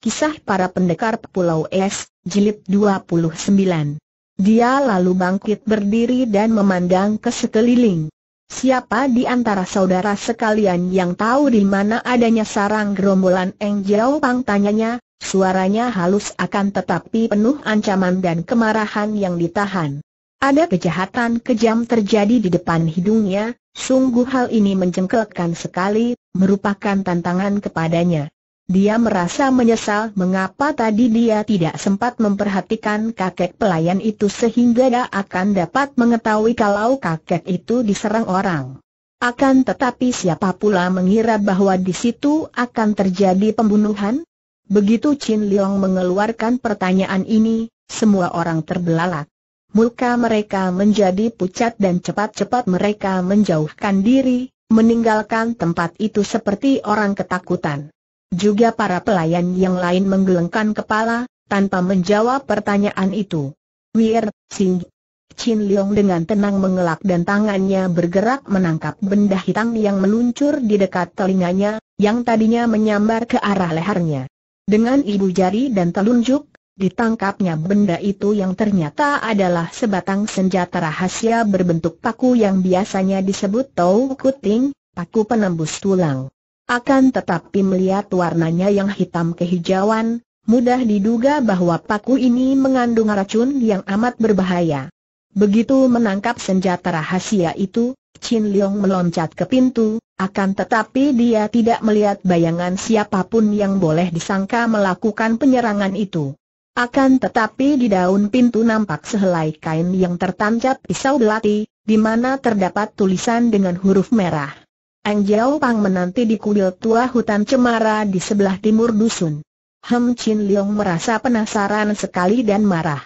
Kisah para pendekar Pulau Es, Jilid 29. Dia lalu bangkit berdiri dan memandang ke sekeliling. Siapa di antara saudara sekalian yang tahu di mana adanya sarang gerombolan Eng Jiao Pang tanyanya, suaranya halus akan tetapi penuh ancaman dan kemarahan yang ditahan. Ada kejahatan kejam terjadi di depan hidungnya, sungguh hal ini menjengkelkan sekali, merupakan tantangan kepadanya. Dia merasa menyesal mengapa tadi dia tidak sempat memperhatikan kakek pelayan itu sehingga dia akan dapat mengetahui kalau kakek itu diserang orang. Akan tetapi siapa pula mengira bahwa di situ akan terjadi pembunuhan? Begitu Chin Leong mengeluarkan pertanyaan ini, semua orang terbelalak. Muka mereka menjadi pucat dan cepat-cepat mereka menjauhkan diri, meninggalkan tempat itu seperti orang ketakutan. Juga para pelayan yang lain menggelengkan kepala, tanpa menjawab pertanyaan itu. Wir, Sing, Chin Leong dengan tenang mengelak dan tangannya bergerak menangkap benda hitam yang meluncur di dekat telinganya, yang tadinya menyambar ke arah lehernya. Dengan ibu jari dan telunjuk, ditangkapnya benda itu yang ternyata adalah sebatang senjata rahasia berbentuk paku yang biasanya disebut Tau Kuting, paku penembus tulang. Akan tetapi melihat warnanya yang hitam kehijauan, mudah diduga bahwa paku ini mengandung racun yang amat berbahaya. Begitu menangkap senjata rahasia itu, Chin Leong meloncat ke pintu, akan tetapi dia tidak melihat bayangan siapapun yang boleh disangka melakukan penyerangan itu. Akan tetapi di daun pintu nampak sehelai kain yang tertancap pisau belati, di mana terdapat tulisan dengan huruf merah. Jiao Pang menanti di kuil tua hutan cemara di sebelah timur dusun. Hem Chin Leong merasa penasaran sekali dan marah.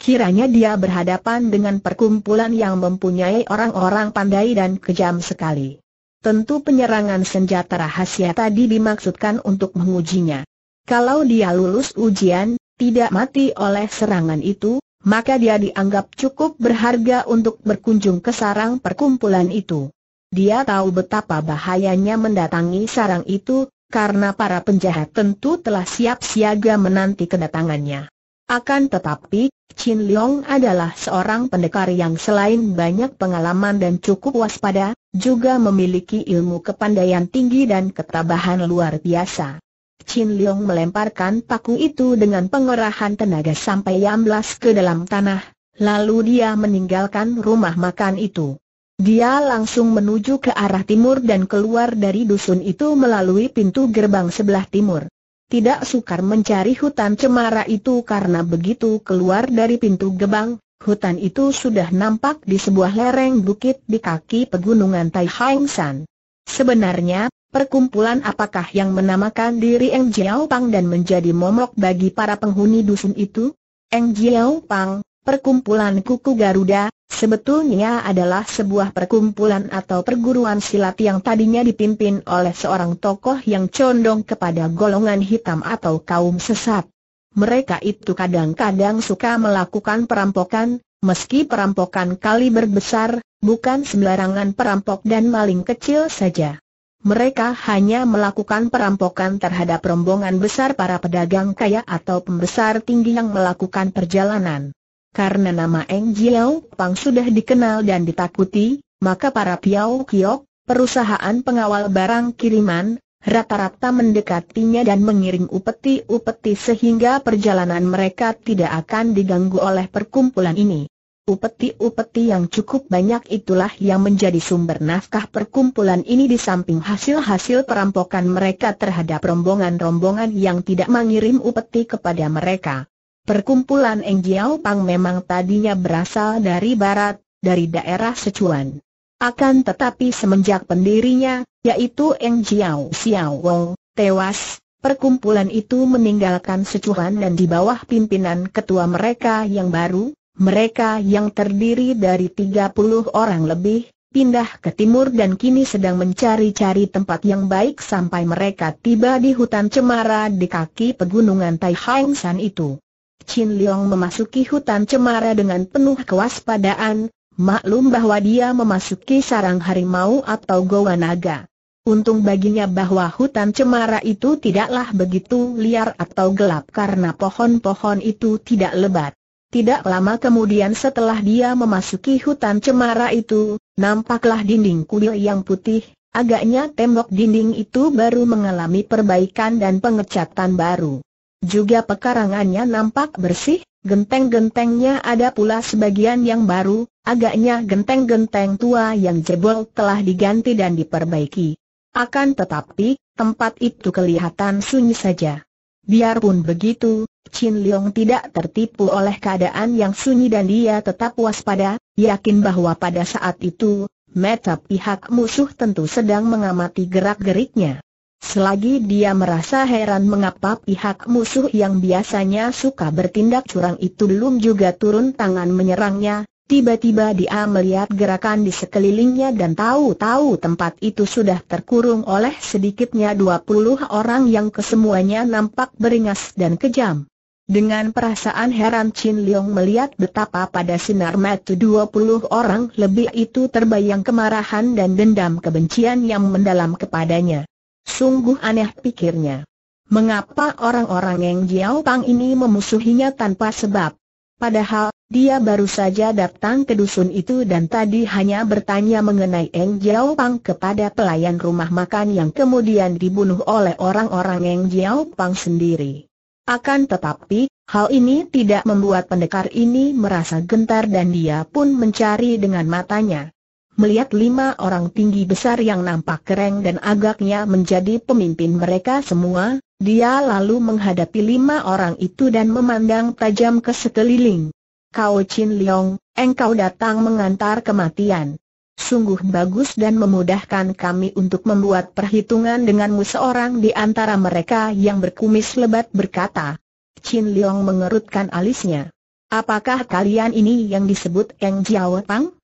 Kiranya dia berhadapan dengan perkumpulan yang mempunyai orang-orang pandai dan kejam sekali. Tentu penyerangan senjata rahasia tadi dimaksudkan untuk mengujinya. Kalau dia lulus ujian, tidak mati oleh serangan itu, maka dia dianggap cukup berharga untuk berkunjung ke sarang perkumpulan itu. Dia tahu betapa bahayanya mendatangi sarang itu, karena para penjahat tentu telah siap siaga menanti kedatangannya. Akan tetapi, Chin Leong adalah seorang pendekar yang selain banyak pengalaman dan cukup waspada, juga memiliki ilmu kepandaian tinggi dan ketabahan luar biasa. Chin Leong melemparkan paku itu dengan pengerahan tenaga sampai amblas ke dalam tanah, lalu dia meninggalkan rumah makan itu. Dia langsung menuju ke arah timur dan keluar dari dusun itu melalui pintu gerbang sebelah timur. Tidak sukar mencari hutan cemara itu karena begitu keluar dari pintu gerbang, hutan itu sudah nampak di sebuah lereng bukit di kaki pegunungan Tai Hang San. Sebenarnya, perkumpulan apakah yang menamakan diri Eng Jiao Pang dan menjadi momok bagi para penghuni dusun itu? Eng Jiao Pang, Perkumpulan Kuku Garuda, sebetulnya adalah sebuah perkumpulan atau perguruan silat yang tadinya dipimpin oleh seorang tokoh yang condong kepada golongan hitam atau kaum sesat. Mereka itu kadang-kadang suka melakukan perampokan, meski perampokan kali berbesar, bukan sembarangan perampok dan maling kecil saja. Mereka hanya melakukan perampokan terhadap rombongan besar para pedagang kaya atau pembesar tinggi yang melakukan perjalanan. Karena nama Eng Jiao Pang sudah dikenal dan ditakuti, maka para Piao Kiok, perusahaan pengawal barang kiriman, rata-rata mendekatinya dan mengirim upeti-upeti sehingga perjalanan mereka tidak akan diganggu oleh perkumpulan ini. Upeti-upeti yang cukup banyak itulah yang menjadi sumber nafkah perkumpulan ini di samping hasil-hasil perampokan mereka terhadap rombongan-rombongan yang tidak mengirim upeti kepada mereka. Perkumpulan Eng Jiao Pang memang tadinya berasal dari barat, dari daerah Sichuan. Akan tetapi semenjak pendirinya, yaitu Eng Jiao Xiao Wong, tewas, perkumpulan itu meninggalkan Sichuan dan di bawah pimpinan ketua mereka yang baru, mereka yang terdiri dari 30 orang lebih, pindah ke timur dan kini sedang mencari-cari tempat yang baik sampai mereka tiba di hutan cemara di kaki pegunungan Tai San itu. Chin Leong memasuki hutan cemara dengan penuh kewaspadaan, maklum bahwa dia memasuki sarang harimau atau goa naga. Untung baginya bahwa hutan cemara itu tidaklah begitu liar atau gelap karena pohon-pohon itu tidak lebat. Tidak lama kemudian setelah dia memasuki hutan cemara itu, nampaklah dinding kuil yang putih, agaknya tembok dinding itu baru mengalami perbaikan dan pengecatan baru. Juga pekarangannya nampak bersih, genteng-gentengnya ada pula sebagian yang baru, agaknya genteng-genteng tua yang jebol telah diganti dan diperbaiki. Akan tetapi, tempat itu kelihatan sunyi saja. Biarpun begitu, Chin Leong tidak tertipu oleh keadaan yang sunyi dan dia tetap waspada, yakin bahwa pada saat itu, meta pihak musuh tentu sedang mengamati gerak-geriknya. Selagi dia merasa heran mengapa pihak musuh yang biasanya suka bertindak curang itu belum juga turun tangan menyerangnya, tiba-tiba dia melihat gerakan di sekelilingnya dan tahu-tahu tempat itu sudah terkurung oleh sedikitnya 20 orang yang kesemuanya nampak beringas dan kejam. Dengan perasaan heran Chin Leong melihat betapa pada sinar mata 20 orang lebih itu terbayang kemarahan dan dendam kebencian yang mendalam kepadanya. Sungguh aneh pikirnya. Mengapa orang-orang yang Jiao Pang ini memusuhinya tanpa sebab? Padahal, dia baru saja datang ke dusun itu dan tadi hanya bertanya mengenai Eng Jiao Pang kepada pelayan rumah makan yang kemudian dibunuh oleh orang-orang Eng Jiao Pang sendiri. Akan tetapi, hal ini tidak membuat pendekar ini merasa gentar dan dia pun mencari dengan matanya melihat lima orang tinggi besar yang nampak keren dan agaknya menjadi pemimpin mereka semua, dia lalu menghadapi lima orang itu dan memandang tajam ke sekeliling. Kau Chin Leong, engkau datang mengantar kematian. Sungguh bagus dan memudahkan kami untuk membuat perhitungan denganmu seorang di antara mereka yang berkumis lebat berkata. Chin Leong mengerutkan alisnya. Apakah kalian ini yang disebut Eng Jiao Pang?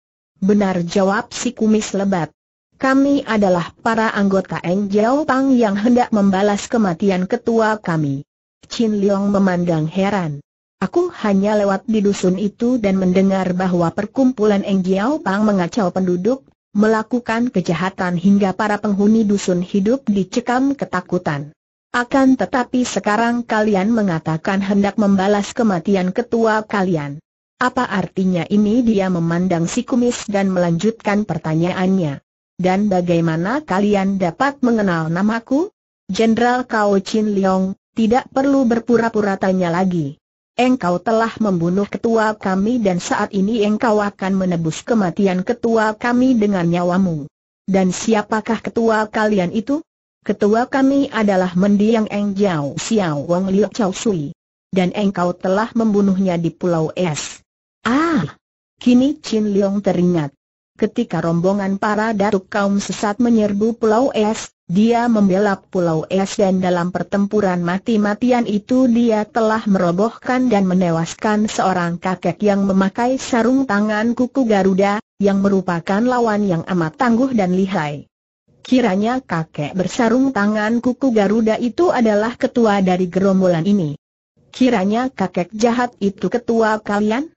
Benar jawab si kumis lebat. Kami adalah para anggota Eng Jiao Pang yang hendak membalas kematian ketua kami. Chin Leong memandang heran. Aku hanya lewat di dusun itu dan mendengar bahwa perkumpulan Eng Jiao Pang mengacau penduduk, melakukan kejahatan hingga para penghuni dusun hidup dicekam ketakutan. Akan tetapi sekarang kalian mengatakan hendak membalas kematian ketua kalian. Apa artinya ini dia memandang si kumis dan melanjutkan pertanyaannya. Dan bagaimana kalian dapat mengenal namaku? Jenderal Kao Chin Leong, tidak perlu berpura-pura tanya lagi. Engkau telah membunuh ketua kami dan saat ini engkau akan menebus kematian ketua kami dengan nyawamu. Dan siapakah ketua kalian itu? Ketua kami adalah mendiang Eng Jiao Xiao Wang Liu Chao Sui. Dan engkau telah membunuhnya di Pulau Es. Ah! Kini Chin Leong teringat. Ketika rombongan para datuk kaum sesat menyerbu Pulau Es, dia membela Pulau Es dan dalam pertempuran mati-matian itu dia telah merobohkan dan menewaskan seorang kakek yang memakai sarung tangan kuku Garuda, yang merupakan lawan yang amat tangguh dan lihai. Kiranya kakek bersarung tangan kuku Garuda itu adalah ketua dari gerombolan ini. Kiranya kakek jahat itu ketua kalian?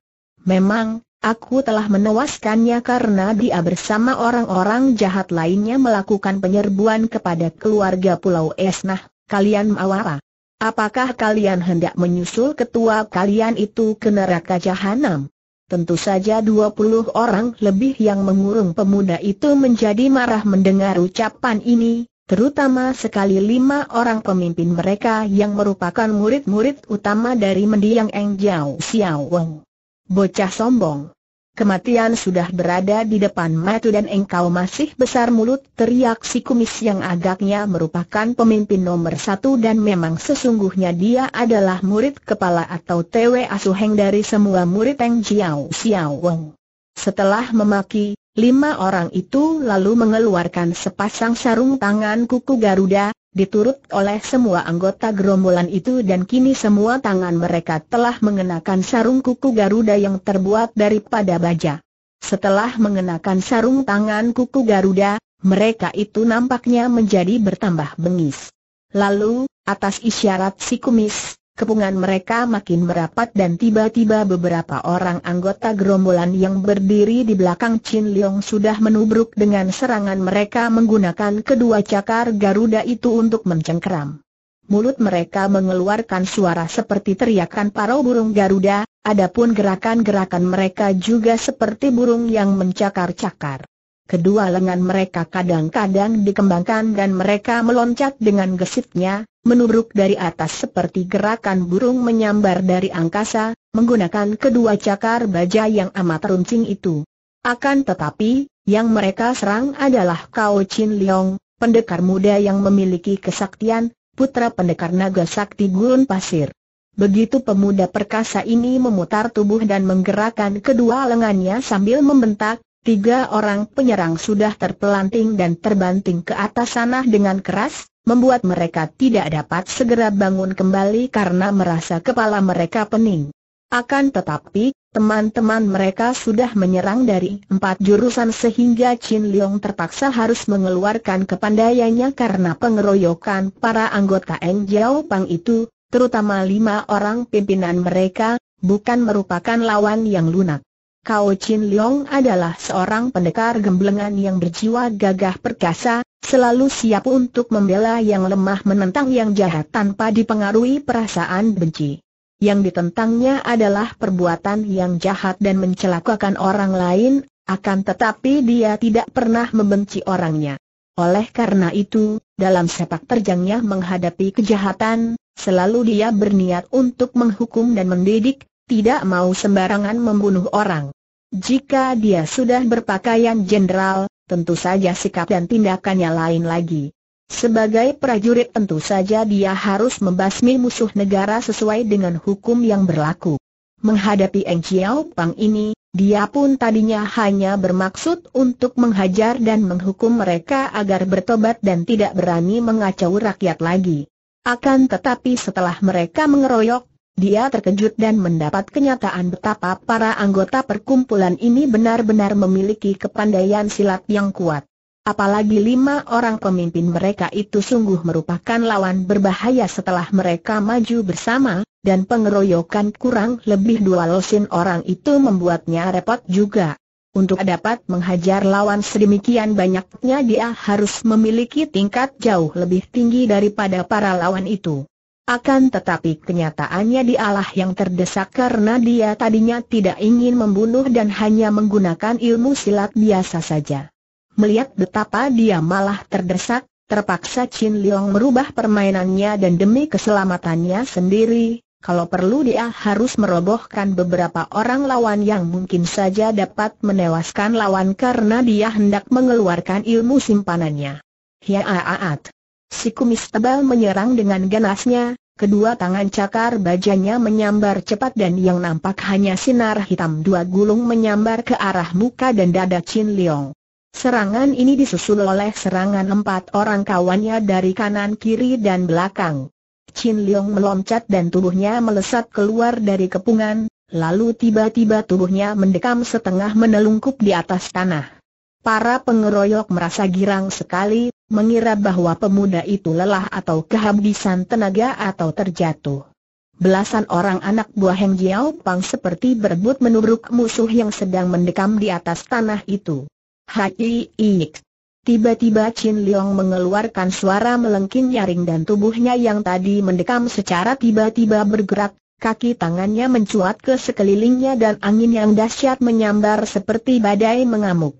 Memang, aku telah menewaskannya karena dia bersama orang-orang jahat lainnya melakukan penyerbuan kepada keluarga Pulau Esnah, kalian mawara. Apakah kalian hendak menyusul ketua kalian itu ke neraka jahanam? Tentu saja dua puluh orang lebih yang mengurung pemuda itu menjadi marah mendengar ucapan ini, terutama sekali lima orang pemimpin mereka yang merupakan murid-murid utama dari mendiang Eng Jiao Xiao Wang. Bocah sombong. Kematian sudah berada di depan matu dan engkau masih besar mulut teriak si kumis yang agaknya merupakan pemimpin nomor satu dan memang sesungguhnya dia adalah murid kepala atau TW asuheng dari semua murid Teng Jiao Xiao Wong. Setelah memaki, Lima orang itu lalu mengeluarkan sepasang sarung tangan kuku Garuda, diturut oleh semua anggota gerombolan itu dan kini semua tangan mereka telah mengenakan sarung kuku Garuda yang terbuat daripada baja. Setelah mengenakan sarung tangan kuku Garuda, mereka itu nampaknya menjadi bertambah bengis. Lalu, atas isyarat si kumis, kepungan mereka makin merapat dan tiba-tiba beberapa orang anggota gerombolan yang berdiri di belakang Chin Leong sudah menubruk dengan serangan mereka menggunakan kedua cakar Garuda itu untuk mencengkeram. Mulut mereka mengeluarkan suara seperti teriakan parau burung Garuda, adapun gerakan-gerakan mereka juga seperti burung yang mencakar-cakar. Kedua lengan mereka kadang-kadang dikembangkan dan mereka meloncat dengan gesitnya, menubruk dari atas seperti gerakan burung menyambar dari angkasa, menggunakan kedua cakar baja yang amat runcing itu. Akan tetapi, yang mereka serang adalah Kao Chin Leong, pendekar muda yang memiliki kesaktian, putra pendekar naga sakti gurun pasir. Begitu pemuda perkasa ini memutar tubuh dan menggerakkan kedua lengannya sambil membentak, tiga orang penyerang sudah terpelanting dan terbanting ke atas sana dengan keras, membuat mereka tidak dapat segera bangun kembali karena merasa kepala mereka pening. Akan tetapi, teman-teman mereka sudah menyerang dari empat jurusan sehingga Chin Leong terpaksa harus mengeluarkan kepandaiannya karena pengeroyokan para anggota Eng Jiao Pang itu, terutama lima orang pimpinan mereka, bukan merupakan lawan yang lunak. Kau Chin Leong adalah seorang pendekar gemblengan yang berjiwa gagah perkasa, selalu siap untuk membela yang lemah menentang yang jahat tanpa dipengaruhi perasaan benci. Yang ditentangnya adalah perbuatan yang jahat dan mencelakakan orang lain, akan tetapi dia tidak pernah membenci orangnya. Oleh karena itu, dalam sepak terjangnya menghadapi kejahatan, selalu dia berniat untuk menghukum dan mendidik, tidak mau sembarangan membunuh orang. Jika dia sudah berpakaian jenderal, tentu saja sikap dan tindakannya lain lagi. Sebagai prajurit tentu saja dia harus membasmi musuh negara sesuai dengan hukum yang berlaku. Menghadapi Eng Chiao Pang ini, dia pun tadinya hanya bermaksud untuk menghajar dan menghukum mereka agar bertobat dan tidak berani mengacau rakyat lagi. Akan tetapi setelah mereka mengeroyok, dia terkejut dan mendapat kenyataan betapa para anggota perkumpulan ini benar-benar memiliki kepandaian silat yang kuat. Apalagi lima orang pemimpin mereka itu sungguh merupakan lawan berbahaya setelah mereka maju bersama, dan pengeroyokan kurang lebih dua losin orang itu membuatnya repot juga. Untuk dapat menghajar lawan sedemikian banyaknya dia harus memiliki tingkat jauh lebih tinggi daripada para lawan itu. Akan tetapi kenyataannya dialah yang terdesak karena dia tadinya tidak ingin membunuh dan hanya menggunakan ilmu silat biasa saja. Melihat betapa dia malah terdesak, terpaksa Chin Leong merubah permainannya dan demi keselamatannya sendiri, kalau perlu dia harus merobohkan beberapa orang lawan yang mungkin saja dapat menewaskan lawan karena dia hendak mengeluarkan ilmu simpanannya. Hiaaat. Si kumis tebal menyerang dengan ganasnya, kedua tangan cakar bajanya menyambar cepat dan yang nampak hanya sinar hitam dua gulung menyambar ke arah muka dan dada Chin Leong. Serangan ini disusul oleh serangan empat orang kawannya dari kanan kiri dan belakang. Chin Leong meloncat dan tubuhnya melesat keluar dari kepungan, lalu tiba-tiba tubuhnya mendekam setengah menelungkup di atas tanah. Para pengeroyok merasa girang sekali, mengira bahwa pemuda itu lelah atau kehabisan tenaga atau terjatuh. Belasan orang anak buah Heng Jiao Pang seperti berebut menuruk musuh yang sedang mendekam di atas tanah itu. Hai Iik. Tiba-tiba Chin Leong mengeluarkan suara melengking nyaring dan tubuhnya yang tadi mendekam secara tiba-tiba bergerak, kaki tangannya mencuat ke sekelilingnya dan angin yang dahsyat menyambar seperti badai mengamuk.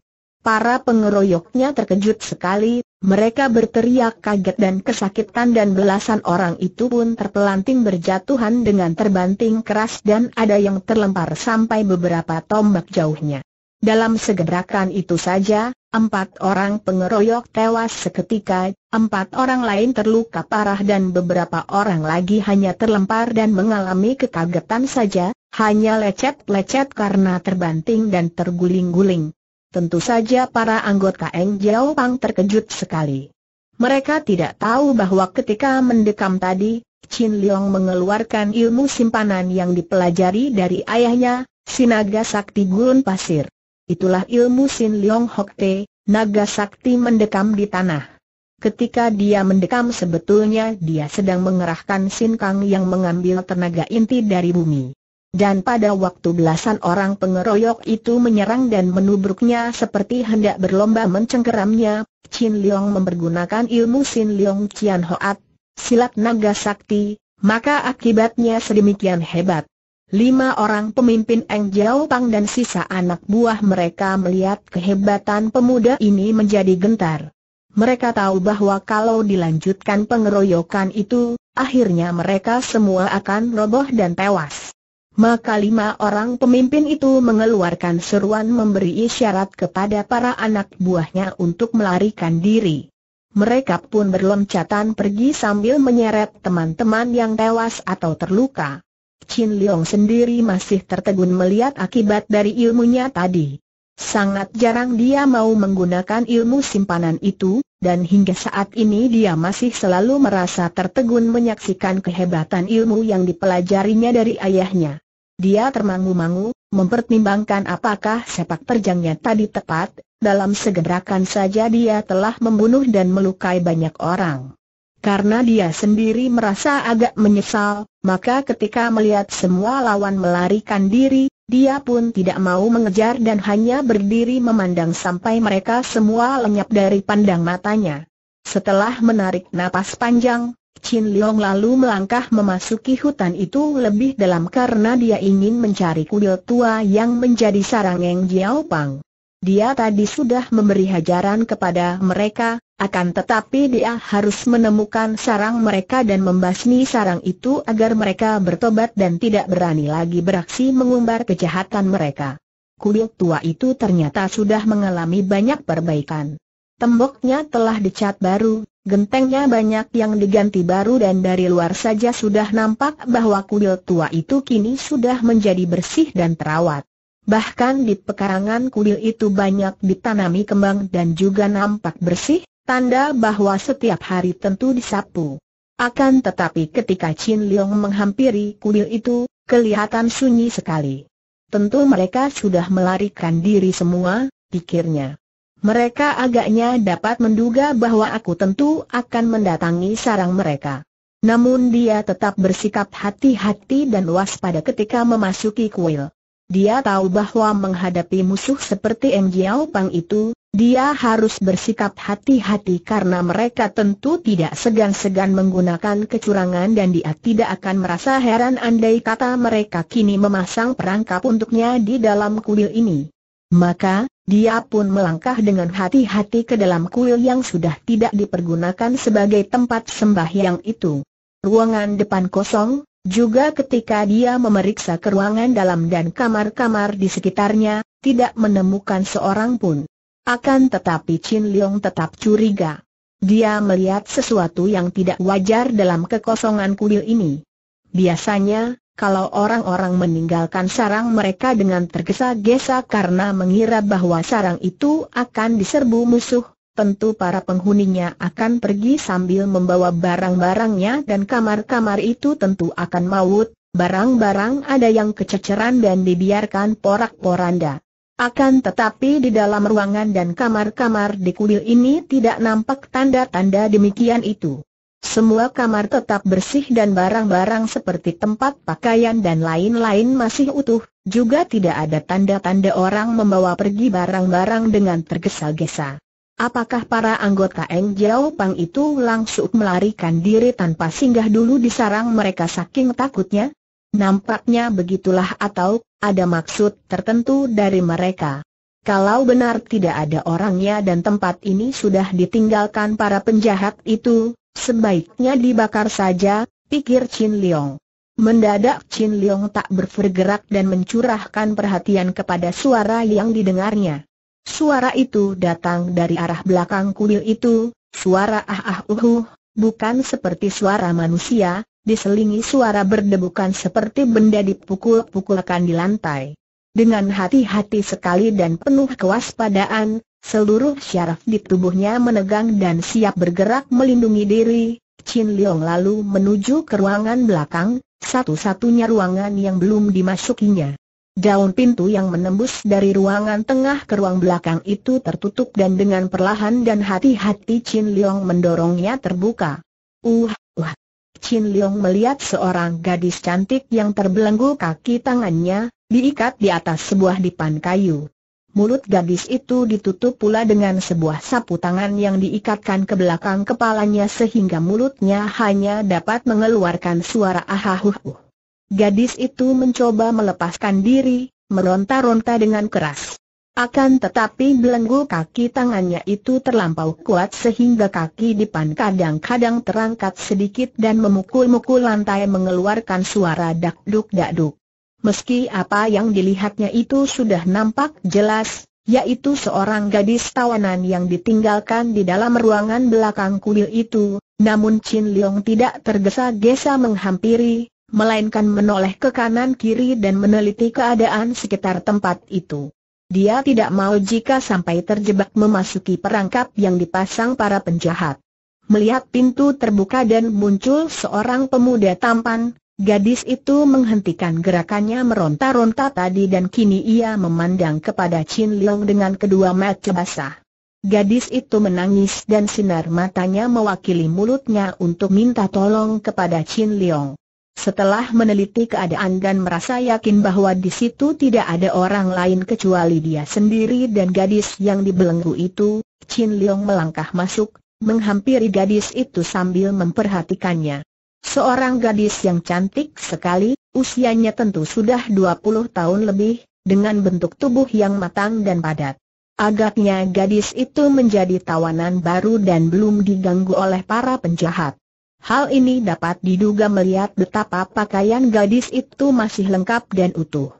Para pengeroyoknya terkejut sekali, mereka berteriak kaget dan kesakitan dan belasan orang itu pun terpelanting berjatuhan dengan terbanting keras dan ada yang terlempar sampai beberapa tombak jauhnya. Dalam segerakan itu saja, empat orang pengeroyok tewas seketika, empat orang lain terluka parah dan beberapa orang lagi hanya terlempar dan mengalami kekagetan saja, hanya lecet-lecet karena terbanting dan terguling-guling. Tentu saja para anggota Eng Jiao Pang terkejut sekali. Mereka tidak tahu bahwa ketika mendekam tadi, Chin Leong mengeluarkan ilmu simpanan yang dipelajari dari ayahnya, Sinaga Sakti Gurun Pasir. Itulah ilmu Sin Leong Hok Te, Naga Sakti mendekam di tanah. Ketika dia mendekam sebetulnya dia sedang mengerahkan Sin Kang yang mengambil tenaga inti dari bumi. Dan pada waktu belasan orang pengeroyok itu menyerang dan menubruknya seperti hendak berlomba mencengkeramnya, Chin Leong mempergunakan ilmu Sin Leong Cian Hoat, silat naga sakti, maka akibatnya sedemikian hebat. Lima orang pemimpin Eng Jiao Pang dan sisa anak buah mereka melihat kehebatan pemuda ini menjadi gentar. Mereka tahu bahwa kalau dilanjutkan pengeroyokan itu, akhirnya mereka semua akan roboh dan tewas. Maka lima orang pemimpin itu mengeluarkan seruan memberi isyarat kepada para anak buahnya untuk melarikan diri. Mereka pun berloncatan pergi sambil menyeret teman-teman yang tewas atau terluka. Chin Leong sendiri masih tertegun melihat akibat dari ilmunya tadi. Sangat jarang dia mau menggunakan ilmu simpanan itu, dan hingga saat ini dia masih selalu merasa tertegun menyaksikan kehebatan ilmu yang dipelajarinya dari ayahnya. Dia termangu-mangu, mempertimbangkan apakah sepak terjangnya tadi tepat, dalam segerakan saja dia telah membunuh dan melukai banyak orang. Karena dia sendiri merasa agak menyesal, maka ketika melihat semua lawan melarikan diri, dia pun tidak mau mengejar dan hanya berdiri memandang sampai mereka semua lenyap dari pandang matanya. Setelah menarik napas panjang, Chin Leong lalu melangkah memasuki hutan itu lebih dalam karena dia ingin mencari kuil tua yang menjadi sarang Eng Jiao Pang. Dia tadi sudah memberi hajaran kepada mereka, akan tetapi dia harus menemukan sarang mereka dan membasmi sarang itu agar mereka bertobat dan tidak berani lagi beraksi mengumbar kejahatan mereka. Kuil tua itu ternyata sudah mengalami banyak perbaikan. Temboknya telah dicat baru, Gentengnya banyak yang diganti baru dan dari luar saja sudah nampak bahwa kuil tua itu kini sudah menjadi bersih dan terawat. Bahkan di pekarangan kuil itu banyak ditanami kembang dan juga nampak bersih, tanda bahwa setiap hari tentu disapu. Akan tetapi ketika Chin Leong menghampiri kuil itu, kelihatan sunyi sekali. Tentu mereka sudah melarikan diri semua, pikirnya. Mereka agaknya dapat menduga bahwa aku tentu akan mendatangi sarang mereka. Namun dia tetap bersikap hati-hati dan waspada ketika memasuki kuil. Dia tahu bahwa menghadapi musuh seperti M. Jiao Pang itu, dia harus bersikap hati-hati karena mereka tentu tidak segan-segan menggunakan kecurangan dan dia tidak akan merasa heran andai kata mereka kini memasang perangkap untuknya di dalam kuil ini. Maka, dia pun melangkah dengan hati-hati ke dalam kuil yang sudah tidak dipergunakan sebagai tempat sembahyang itu. Ruangan depan kosong, juga ketika dia memeriksa ke ruangan dalam dan kamar-kamar di sekitarnya, tidak menemukan seorang pun. Akan tetapi Chin Leong tetap curiga. Dia melihat sesuatu yang tidak wajar dalam kekosongan kuil ini. Biasanya, kalau orang-orang meninggalkan sarang mereka dengan tergesa-gesa karena mengira bahwa sarang itu akan diserbu musuh, tentu para penghuninya akan pergi sambil membawa barang-barangnya dan kamar-kamar itu tentu akan maut, barang-barang ada yang kececeran dan dibiarkan porak-poranda. Akan tetapi di dalam ruangan dan kamar-kamar di kuil ini tidak nampak tanda-tanda demikian itu. Semua kamar tetap bersih dan barang-barang seperti tempat pakaian dan lain-lain masih utuh, juga tidak ada tanda-tanda orang membawa pergi barang-barang dengan tergesa-gesa. Apakah para anggota Eng Jiao Pang itu langsung melarikan diri tanpa singgah dulu di sarang mereka saking takutnya? Nampaknya begitulah atau ada maksud tertentu dari mereka. Kalau benar tidak ada orangnya dan tempat ini sudah ditinggalkan para penjahat itu, Sebaiknya dibakar saja, pikir Chin Leong. Mendadak Chin Leong tak bergerak dan mencurahkan perhatian kepada suara yang didengarnya. Suara itu datang dari arah belakang kuil itu, suara ah ah uhuh, bukan seperti suara manusia, diselingi suara berdebukan seperti benda dipukul-pukulkan di lantai. Dengan hati-hati sekali dan penuh kewaspadaan, Seluruh syaraf di tubuhnya menegang dan siap bergerak melindungi diri. Chin Leong lalu menuju ke ruangan belakang, satu-satunya ruangan yang belum dimasukinya. Daun pintu yang menembus dari ruangan tengah ke ruang belakang itu tertutup dan dengan perlahan dan hati-hati Chin Leong mendorongnya terbuka. Uh, uh. Chin Leong melihat seorang gadis cantik yang terbelenggu kaki tangannya, diikat di atas sebuah dipan kayu. Mulut gadis itu ditutup pula dengan sebuah sapu tangan yang diikatkan ke belakang kepalanya sehingga mulutnya hanya dapat mengeluarkan suara ahahuhu. Gadis itu mencoba melepaskan diri, meronta-ronta dengan keras. Akan tetapi belenggu kaki tangannya itu terlampau kuat sehingga kaki depan kadang-kadang terangkat sedikit dan memukul-mukul lantai mengeluarkan suara dakduk-dakduk meski apa yang dilihatnya itu sudah nampak jelas, yaitu seorang gadis tawanan yang ditinggalkan di dalam ruangan belakang kuil itu, namun Chin Leong tidak tergesa-gesa menghampiri, melainkan menoleh ke kanan kiri dan meneliti keadaan sekitar tempat itu. Dia tidak mau jika sampai terjebak memasuki perangkap yang dipasang para penjahat. Melihat pintu terbuka dan muncul seorang pemuda tampan, Gadis itu menghentikan gerakannya meronta-ronta tadi dan kini ia memandang kepada Chin Leong dengan kedua mata basah. Gadis itu menangis dan sinar matanya mewakili mulutnya untuk minta tolong kepada Chin Leong. Setelah meneliti keadaan dan merasa yakin bahwa di situ tidak ada orang lain kecuali dia sendiri dan gadis yang dibelenggu itu, Chin Leong melangkah masuk, menghampiri gadis itu sambil memperhatikannya seorang gadis yang cantik sekali, usianya tentu sudah 20 tahun lebih, dengan bentuk tubuh yang matang dan padat. Agaknya gadis itu menjadi tawanan baru dan belum diganggu oleh para penjahat. Hal ini dapat diduga melihat betapa pakaian gadis itu masih lengkap dan utuh.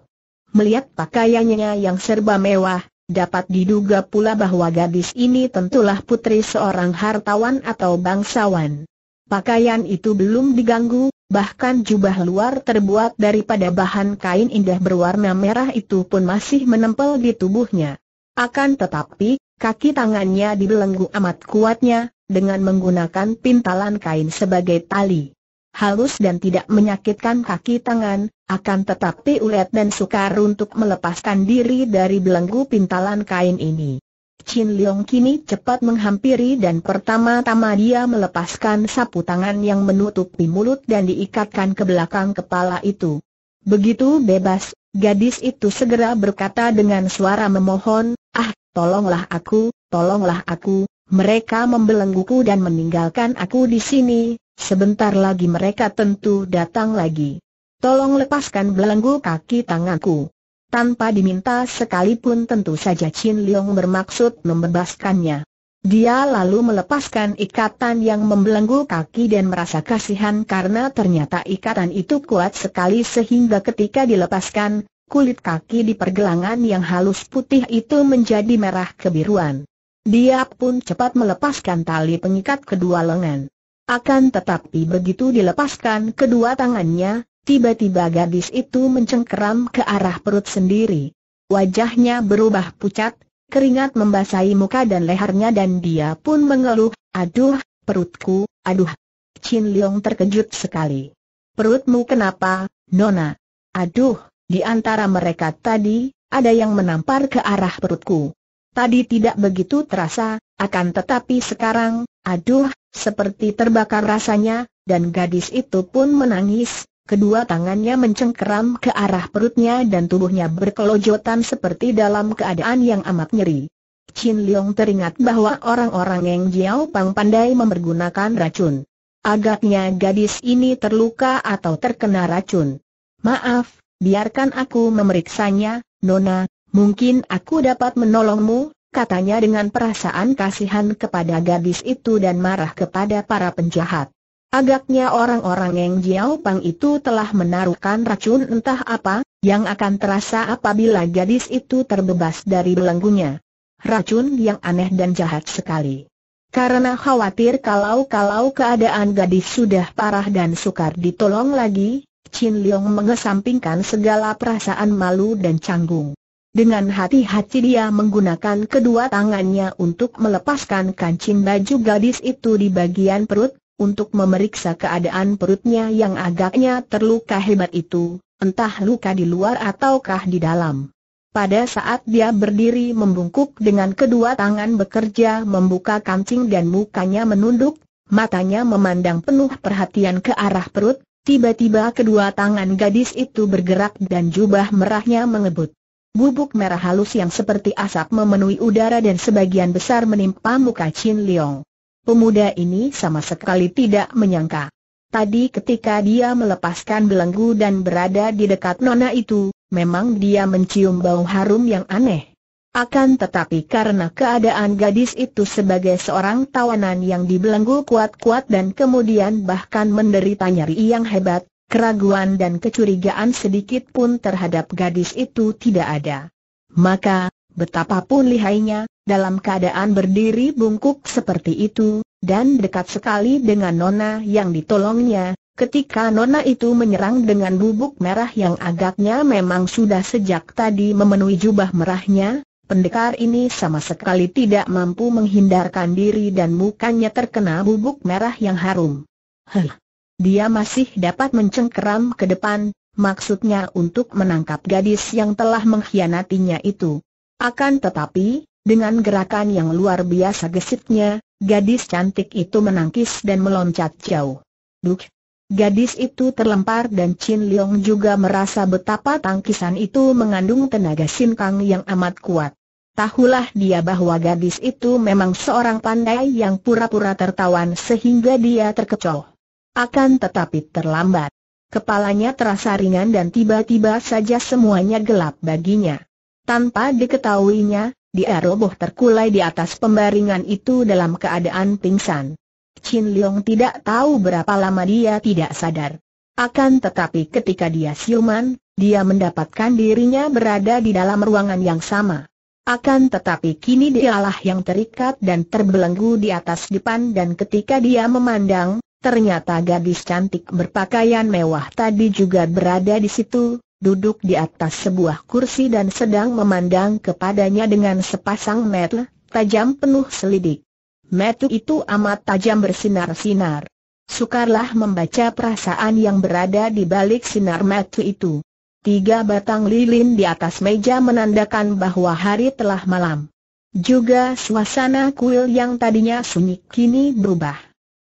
Melihat pakaiannya yang serba mewah, dapat diduga pula bahwa gadis ini tentulah putri seorang hartawan atau bangsawan. Pakaian itu belum diganggu, bahkan jubah luar terbuat daripada bahan kain indah berwarna merah itu pun masih menempel di tubuhnya. Akan tetapi, kaki tangannya dibelenggu amat kuatnya, dengan menggunakan pintalan kain sebagai tali. Halus dan tidak menyakitkan kaki tangan, akan tetapi ulet dan sukar untuk melepaskan diri dari belenggu pintalan kain ini. Chin Leong kini cepat menghampiri dan pertama-tama dia melepaskan sapu tangan yang menutupi mulut dan diikatkan ke belakang kepala itu. Begitu bebas, gadis itu segera berkata dengan suara memohon, Ah, tolonglah aku, tolonglah aku, mereka membelengguku dan meninggalkan aku di sini, sebentar lagi mereka tentu datang lagi. Tolong lepaskan belenggu kaki tanganku. Tanpa diminta sekalipun tentu saja Chin Leong bermaksud membebaskannya. Dia lalu melepaskan ikatan yang membelenggu kaki dan merasa kasihan karena ternyata ikatan itu kuat sekali sehingga ketika dilepaskan, kulit kaki di pergelangan yang halus putih itu menjadi merah kebiruan. Dia pun cepat melepaskan tali pengikat kedua lengan. Akan tetapi begitu dilepaskan kedua tangannya, Tiba-tiba gadis itu mencengkeram ke arah perut sendiri. Wajahnya berubah pucat, keringat membasahi muka dan lehernya dan dia pun mengeluh, aduh, perutku, aduh. Chin Leong terkejut sekali. Perutmu kenapa, Nona? Aduh, di antara mereka tadi, ada yang menampar ke arah perutku. Tadi tidak begitu terasa, akan tetapi sekarang, aduh, seperti terbakar rasanya, dan gadis itu pun menangis, Kedua tangannya mencengkeram ke arah perutnya dan tubuhnya berkelojotan seperti dalam keadaan yang amat nyeri. Chin Leong teringat bahwa orang-orang yang Jiao Pang pandai mempergunakan racun. Agaknya gadis ini terluka atau terkena racun. Maaf, biarkan aku memeriksanya, Nona, mungkin aku dapat menolongmu, katanya dengan perasaan kasihan kepada gadis itu dan marah kepada para penjahat. Agaknya orang-orang yang Jiao Pang itu telah menaruhkan racun entah apa, yang akan terasa apabila gadis itu terbebas dari belenggunya. Racun yang aneh dan jahat sekali. Karena khawatir kalau-kalau keadaan gadis sudah parah dan sukar ditolong lagi, Chin Leong mengesampingkan segala perasaan malu dan canggung. Dengan hati-hati dia menggunakan kedua tangannya untuk melepaskan kancing baju gadis itu di bagian perut, untuk memeriksa keadaan perutnya yang agaknya terluka hebat itu, entah luka di luar ataukah di dalam. Pada saat dia berdiri membungkuk dengan kedua tangan bekerja membuka kancing dan mukanya menunduk, matanya memandang penuh perhatian ke arah perut, tiba-tiba kedua tangan gadis itu bergerak dan jubah merahnya mengebut. Bubuk merah halus yang seperti asap memenuhi udara dan sebagian besar menimpa muka Chin Leong. Pemuda ini sama sekali tidak menyangka. Tadi ketika dia melepaskan belenggu dan berada di dekat nona itu, memang dia mencium bau harum yang aneh. Akan tetapi karena keadaan gadis itu sebagai seorang tawanan yang dibelenggu kuat-kuat dan kemudian bahkan menderita nyeri yang hebat, keraguan dan kecurigaan sedikit pun terhadap gadis itu tidak ada. Maka, Betapapun lihainya, dalam keadaan berdiri bungkuk seperti itu, dan dekat sekali dengan Nona yang ditolongnya, ketika Nona itu menyerang dengan bubuk merah yang agaknya memang sudah sejak tadi memenuhi jubah merahnya, pendekar ini sama sekali tidak mampu menghindarkan diri dan mukanya terkena bubuk merah yang harum. Heh, dia masih dapat mencengkeram ke depan, maksudnya untuk menangkap gadis yang telah mengkhianatinya itu. Akan tetapi, dengan gerakan yang luar biasa gesitnya, gadis cantik itu menangkis dan meloncat jauh. Duk! Gadis itu terlempar dan Chin Leong juga merasa betapa tangkisan itu mengandung tenaga Kang yang amat kuat. Tahulah dia bahwa gadis itu memang seorang pandai yang pura-pura tertawan sehingga dia terkecoh. Akan tetapi terlambat. Kepalanya terasa ringan dan tiba-tiba saja semuanya gelap baginya. Tanpa diketahuinya, dia roboh terkulai di atas pembaringan itu dalam keadaan pingsan. Chin Leong tidak tahu berapa lama dia tidak sadar. Akan tetapi ketika dia siuman, dia mendapatkan dirinya berada di dalam ruangan yang sama. Akan tetapi kini dialah yang terikat dan terbelenggu di atas depan dan ketika dia memandang, ternyata gadis cantik berpakaian mewah tadi juga berada di situ, duduk di atas sebuah kursi dan sedang memandang kepadanya dengan sepasang mata tajam penuh selidik. Mata itu amat tajam bersinar-sinar. Sukarlah membaca perasaan yang berada di balik sinar mata itu. Tiga batang lilin di atas meja menandakan bahwa hari telah malam. Juga suasana kuil yang tadinya sunyi kini berubah.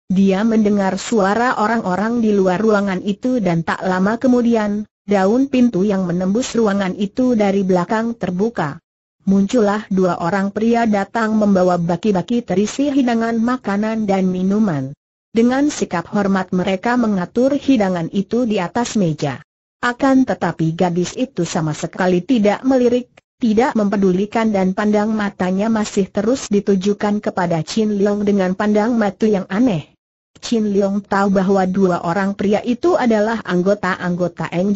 Dia mendengar suara orang-orang di luar ruangan itu dan tak lama kemudian, Daun pintu yang menembus ruangan itu dari belakang terbuka. Muncullah dua orang pria datang membawa baki-baki terisi hidangan makanan dan minuman. Dengan sikap hormat mereka mengatur hidangan itu di atas meja. Akan tetapi gadis itu sama sekali tidak melirik, tidak mempedulikan dan pandang matanya masih terus ditujukan kepada Chin Leong dengan pandang mata yang aneh. Chin Leong tahu bahwa dua orang pria itu adalah anggota-anggota Eng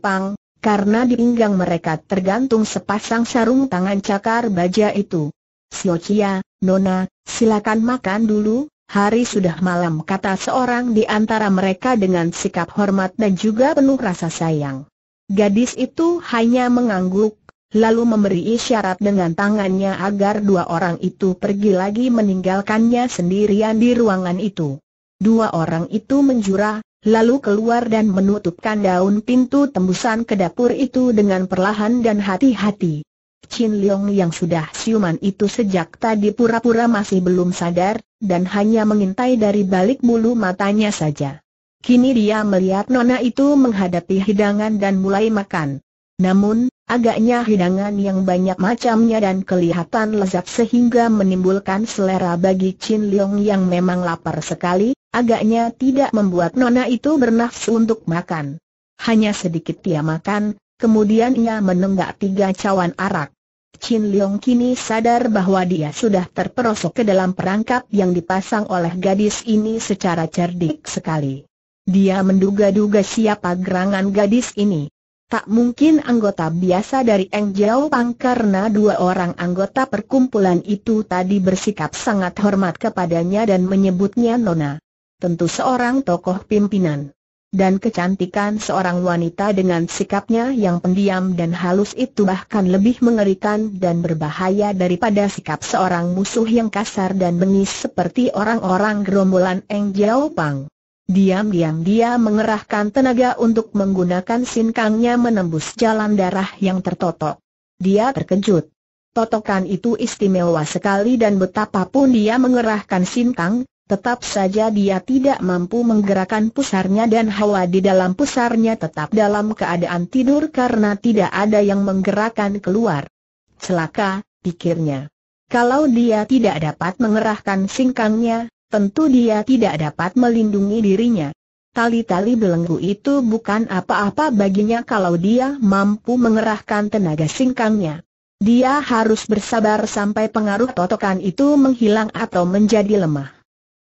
Pang, karena di pinggang mereka tergantung sepasang sarung tangan cakar baja itu. Sio Chia, Nona, silakan makan dulu, hari sudah malam kata seorang di antara mereka dengan sikap hormat dan juga penuh rasa sayang. Gadis itu hanya mengangguk, lalu memberi isyarat dengan tangannya agar dua orang itu pergi lagi meninggalkannya sendirian di ruangan itu. Dua orang itu menjura, lalu keluar dan menutupkan daun pintu tembusan ke dapur itu dengan perlahan dan hati-hati. Chin Leong yang sudah siuman itu sejak tadi pura-pura masih belum sadar, dan hanya mengintai dari balik bulu matanya saja. Kini dia melihat nona itu menghadapi hidangan dan mulai makan. Namun, agaknya hidangan yang banyak macamnya dan kelihatan lezat sehingga menimbulkan selera bagi Chin Leong yang memang lapar sekali, agaknya tidak membuat Nona itu bernafsu untuk makan. Hanya sedikit dia makan, kemudian ia menenggak tiga cawan arak. Chin Leong kini sadar bahwa dia sudah terperosok ke dalam perangkap yang dipasang oleh gadis ini secara cerdik sekali. Dia menduga-duga siapa gerangan gadis ini. Tak mungkin anggota biasa dari Eng Jiao Pang karena dua orang anggota perkumpulan itu tadi bersikap sangat hormat kepadanya dan menyebutnya Nona. Tentu seorang tokoh pimpinan. Dan kecantikan seorang wanita dengan sikapnya yang pendiam dan halus itu bahkan lebih mengerikan dan berbahaya daripada sikap seorang musuh yang kasar dan bengis seperti orang-orang gerombolan Eng Jiao Pang. Diam-diam dia mengerahkan tenaga untuk menggunakan sinkangnya menembus jalan darah yang tertotok. Dia terkejut. Totokan itu istimewa sekali dan betapapun dia mengerahkan sinkang, tetap saja dia tidak mampu menggerakkan pusarnya dan hawa di dalam pusarnya tetap dalam keadaan tidur karena tidak ada yang menggerakkan keluar. Celaka, pikirnya. Kalau dia tidak dapat mengerahkan singkangnya, tentu dia tidak dapat melindungi dirinya. Tali-tali belenggu itu bukan apa-apa baginya kalau dia mampu mengerahkan tenaga singkangnya. Dia harus bersabar sampai pengaruh totokan itu menghilang atau menjadi lemah.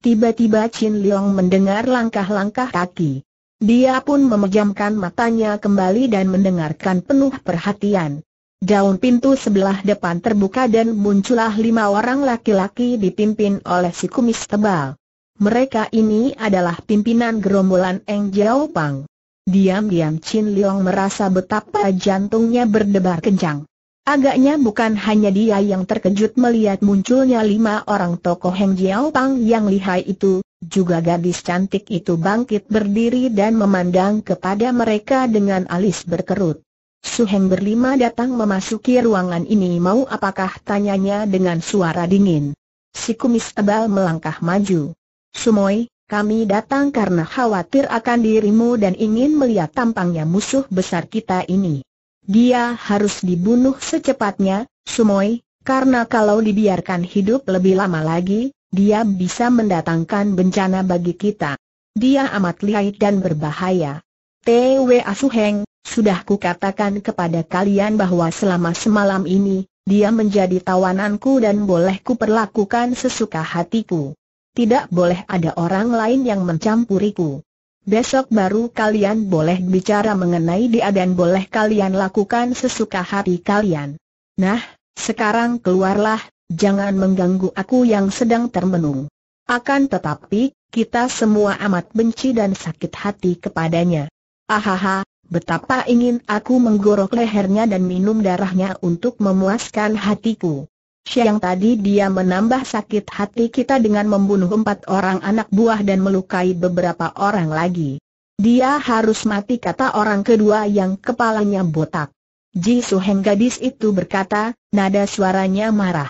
Tiba-tiba Chin Leong mendengar langkah-langkah kaki. Dia pun memejamkan matanya kembali dan mendengarkan penuh perhatian. Daun pintu sebelah depan terbuka dan muncullah lima orang laki-laki dipimpin oleh si kumis tebal. Mereka ini adalah pimpinan gerombolan Eng Jiao Pang. Diam-diam Chin Leong merasa betapa jantungnya berdebar kencang. Agaknya bukan hanya dia yang terkejut melihat munculnya lima orang tokoh Eng Jiao Pang yang lihai itu, juga gadis cantik itu bangkit berdiri dan memandang kepada mereka dengan alis berkerut. Suheng berlima datang memasuki ruangan ini mau apakah tanyanya dengan suara dingin. Si kumis tebal melangkah maju. Sumoy, kami datang karena khawatir akan dirimu dan ingin melihat tampangnya musuh besar kita ini. Dia harus dibunuh secepatnya, Sumoy, karena kalau dibiarkan hidup lebih lama lagi, dia bisa mendatangkan bencana bagi kita. Dia amat lihai dan berbahaya. T.W. Asuheng, sudah kukatakan kepada kalian bahwa selama semalam ini, dia menjadi tawananku dan boleh kuperlakukan sesuka hatiku. Tidak boleh ada orang lain yang mencampuriku. Besok baru kalian boleh bicara mengenai dia dan boleh kalian lakukan sesuka hati kalian. Nah, sekarang keluarlah, jangan mengganggu aku yang sedang termenung. Akan tetapi, kita semua amat benci dan sakit hati kepadanya. Ahaha, Betapa ingin aku menggorok lehernya dan minum darahnya untuk memuaskan hatiku. Siang tadi dia menambah sakit hati kita dengan membunuh empat orang anak buah dan melukai beberapa orang lagi. Dia harus mati kata orang kedua yang kepalanya botak. Ji Suheng gadis itu berkata, nada suaranya marah.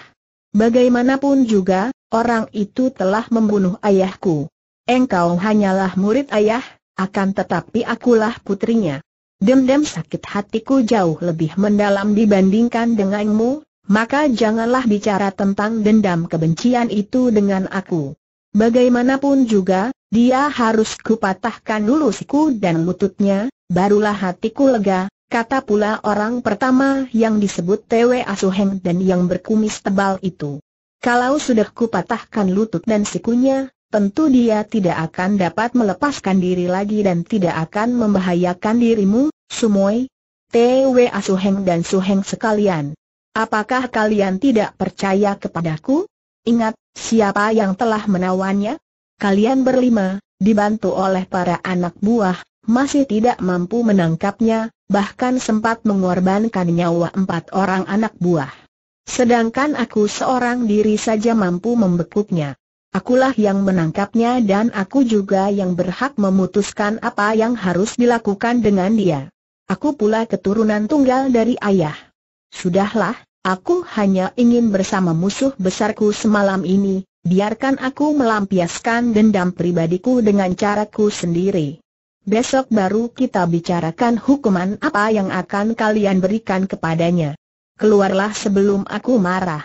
Bagaimanapun juga, orang itu telah membunuh ayahku. Engkau hanyalah murid ayah, akan tetapi akulah putrinya. Dendam sakit hatiku jauh lebih mendalam dibandingkan denganmu, maka janganlah bicara tentang dendam kebencian itu dengan aku. Bagaimanapun juga, dia harus kupatahkan dulu siku dan lututnya, barulah hatiku lega, kata pula orang pertama yang disebut Tewe Asuheng dan yang berkumis tebal itu. Kalau sudah kupatahkan lutut dan sikunya, tentu dia tidak akan dapat melepaskan diri lagi dan tidak akan membahayakan dirimu, Sumoy, T.W. Suheng dan Suheng sekalian. Apakah kalian tidak percaya kepadaku? Ingat, siapa yang telah menawannya? Kalian berlima, dibantu oleh para anak buah, masih tidak mampu menangkapnya, bahkan sempat mengorbankan nyawa empat orang anak buah. Sedangkan aku seorang diri saja mampu membekuknya akulah yang menangkapnya dan aku juga yang berhak memutuskan apa yang harus dilakukan dengan dia. Aku pula keturunan tunggal dari ayah. Sudahlah, aku hanya ingin bersama musuh besarku semalam ini, biarkan aku melampiaskan dendam pribadiku dengan caraku sendiri. Besok baru kita bicarakan hukuman apa yang akan kalian berikan kepadanya. Keluarlah sebelum aku marah.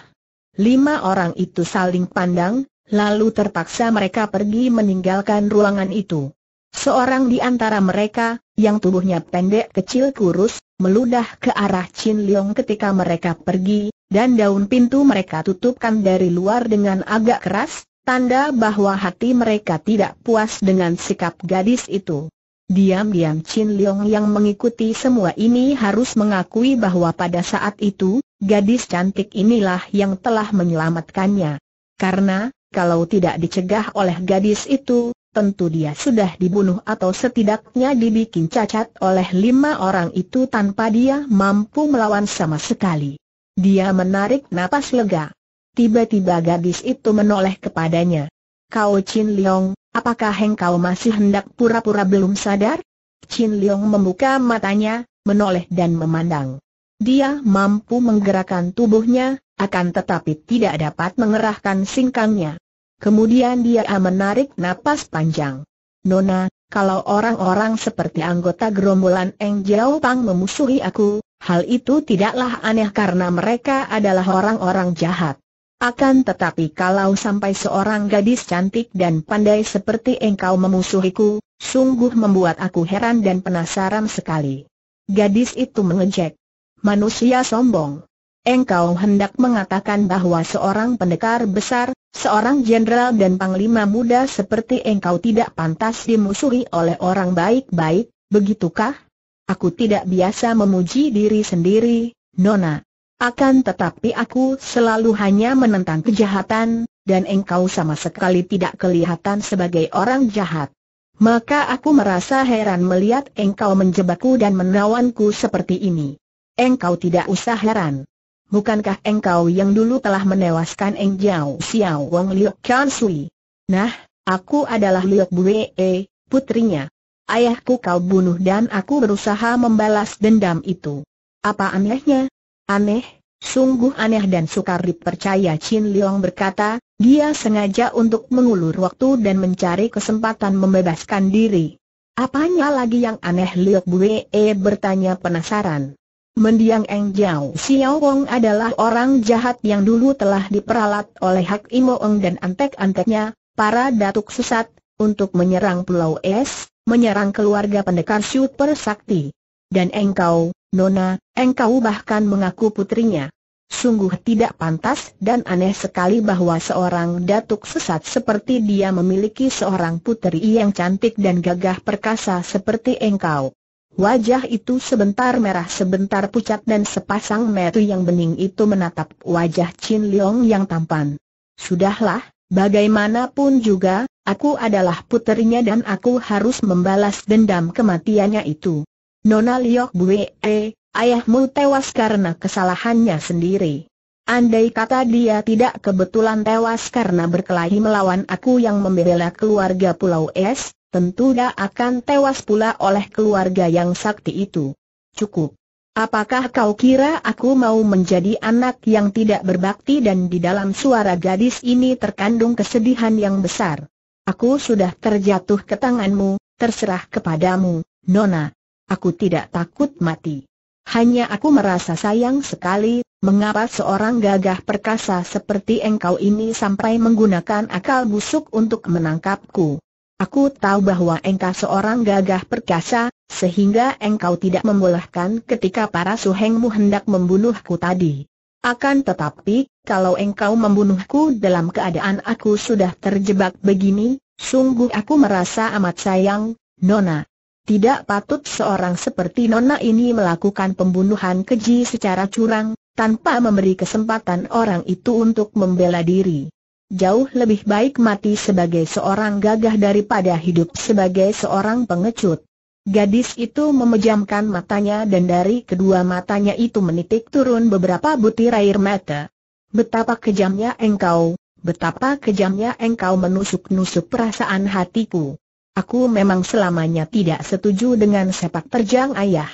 Lima orang itu saling pandang, lalu terpaksa mereka pergi meninggalkan ruangan itu. Seorang di antara mereka, yang tubuhnya pendek kecil kurus, meludah ke arah Chin Leong ketika mereka pergi, dan daun pintu mereka tutupkan dari luar dengan agak keras, tanda bahwa hati mereka tidak puas dengan sikap gadis itu. Diam-diam Chin Leong yang mengikuti semua ini harus mengakui bahwa pada saat itu, gadis cantik inilah yang telah menyelamatkannya. Karena, kalau tidak dicegah oleh gadis itu, tentu dia sudah dibunuh atau setidaknya dibikin cacat oleh lima orang itu tanpa dia mampu melawan sama sekali. Dia menarik napas lega. Tiba-tiba gadis itu menoleh kepadanya. Kau Chin Leong, apakah engkau masih hendak pura-pura belum sadar? Chin Leong membuka matanya, menoleh dan memandang. Dia mampu menggerakkan tubuhnya, akan tetapi tidak dapat mengerahkan singkangnya. Kemudian dia menarik napas panjang. Nona, kalau orang-orang seperti anggota gerombolan Eng Jiao Pang memusuhi aku, hal itu tidaklah aneh karena mereka adalah orang-orang jahat. Akan tetapi kalau sampai seorang gadis cantik dan pandai seperti engkau memusuhiku, sungguh membuat aku heran dan penasaran sekali. Gadis itu mengejek manusia sombong. Engkau hendak mengatakan bahwa seorang pendekar besar, seorang jenderal dan panglima muda seperti engkau tidak pantas dimusuhi oleh orang baik-baik, begitukah? Aku tidak biasa memuji diri sendiri, Nona. Akan tetapi aku selalu hanya menentang kejahatan, dan engkau sama sekali tidak kelihatan sebagai orang jahat. Maka aku merasa heran melihat engkau menjebakku dan menawanku seperti ini. Engkau tidak usah heran. Bukankah engkau yang dulu telah menewaskan Eng Jiao Xiao Wang Liu Chan Sui? Nah, aku adalah Liok Buee, putrinya. Ayahku kau bunuh dan aku berusaha membalas dendam itu. Apa anehnya? Aneh, sungguh aneh dan sukar dipercaya Chin Liang berkata, dia sengaja untuk mengulur waktu dan mencari kesempatan membebaskan diri. Apanya lagi yang aneh Liok Buee bertanya penasaran. Mendiang Eng Jiao Xiao Wong adalah orang jahat yang dulu telah diperalat oleh Hak Imo Eng dan antek-anteknya, para datuk sesat, untuk menyerang Pulau Es, menyerang keluarga pendekar Super Sakti. Dan engkau, Nona, engkau bahkan mengaku putrinya. Sungguh tidak pantas dan aneh sekali bahwa seorang datuk sesat seperti dia memiliki seorang putri yang cantik dan gagah perkasa seperti engkau. Wajah itu sebentar merah sebentar pucat dan sepasang mata yang bening itu menatap wajah Chin Leong yang tampan. Sudahlah, bagaimanapun juga, aku adalah puterinya dan aku harus membalas dendam kematiannya itu. Nona Liok Bue, ayahmu tewas karena kesalahannya sendiri. Andai kata dia tidak kebetulan tewas karena berkelahi melawan aku yang membela keluarga Pulau Es, tentu dia akan tewas pula oleh keluarga yang sakti itu. Cukup. Apakah kau kira aku mau menjadi anak yang tidak berbakti dan di dalam suara gadis ini terkandung kesedihan yang besar? Aku sudah terjatuh ke tanganmu, terserah kepadamu, Nona. Aku tidak takut mati. Hanya aku merasa sayang sekali, mengapa seorang gagah perkasa seperti engkau ini sampai menggunakan akal busuk untuk menangkapku. Aku tahu bahwa engkau seorang gagah perkasa, sehingga engkau tidak membolehkan ketika para suhengmu hendak membunuhku tadi. Akan tetapi, kalau engkau membunuhku dalam keadaan aku sudah terjebak begini, sungguh aku merasa amat sayang, Nona. Tidak patut seorang seperti Nona ini melakukan pembunuhan keji secara curang, tanpa memberi kesempatan orang itu untuk membela diri jauh lebih baik mati sebagai seorang gagah daripada hidup sebagai seorang pengecut. Gadis itu memejamkan matanya dan dari kedua matanya itu menitik turun beberapa butir air mata. Betapa kejamnya engkau, betapa kejamnya engkau menusuk-nusuk perasaan hatiku. Aku memang selamanya tidak setuju dengan sepak terjang ayah.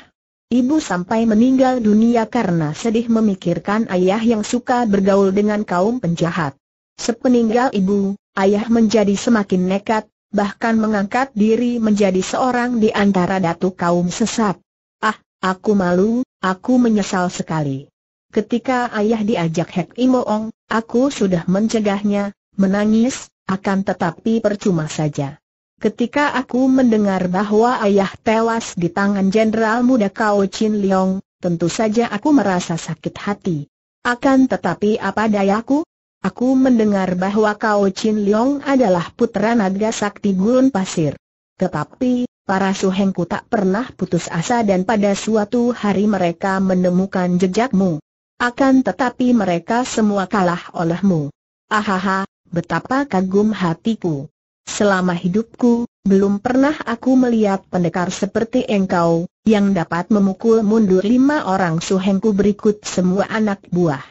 Ibu sampai meninggal dunia karena sedih memikirkan ayah yang suka bergaul dengan kaum penjahat. Sepeninggal ibu, ayah menjadi semakin nekat, bahkan mengangkat diri menjadi seorang di antara datu kaum sesat. Ah, aku malu, aku menyesal sekali. Ketika ayah diajak Hek Imoong, aku sudah mencegahnya, menangis, akan tetapi percuma saja. Ketika aku mendengar bahwa ayah tewas di tangan Jenderal Muda Kao Chin Leong, tentu saja aku merasa sakit hati. Akan tetapi apa dayaku, Aku mendengar bahwa Kau Chin Leong adalah putra naga sakti gurun pasir. Tetapi, para suhengku tak pernah putus asa dan pada suatu hari mereka menemukan jejakmu. Akan tetapi mereka semua kalah olehmu. Ahaha, betapa kagum hatiku. Selama hidupku, belum pernah aku melihat pendekar seperti engkau, yang dapat memukul mundur lima orang suhengku berikut semua anak buah.